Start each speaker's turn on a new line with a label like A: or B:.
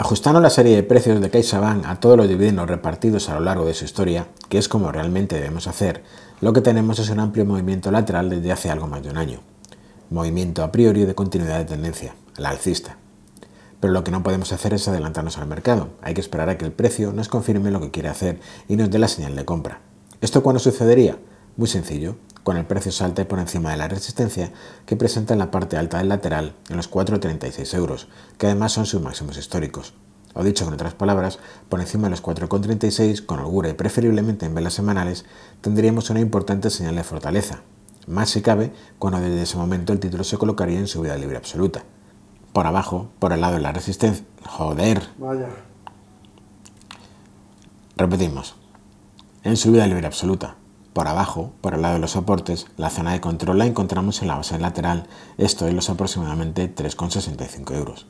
A: Ajustando la serie de precios de CaixaBank a todos los dividendos repartidos a lo largo de su historia, que es como realmente debemos hacer, lo que tenemos es un amplio movimiento lateral desde hace algo más de un año. Movimiento a priori de continuidad de tendencia, la alcista. Pero lo que no podemos hacer es adelantarnos al mercado, hay que esperar a que el precio nos confirme lo que quiere hacer y nos dé la señal de compra. ¿Esto cuándo sucedería? Muy sencillo, con el precio salte por encima de la resistencia que presenta en la parte alta del lateral en los 4,36 euros, que además son sus máximos históricos. O dicho con otras palabras, por encima de los 4,36, con holgura y preferiblemente en velas semanales, tendríamos una importante señal de fortaleza, más si cabe cuando desde ese momento el título se colocaría en subida libre absoluta. Por abajo, por el lado de la resistencia... ¡Joder! Vaya. Repetimos. En subida libre absoluta, por abajo, por el lado de los soportes, la zona de control la encontramos en la base lateral, esto es los aproximadamente 3,65 euros.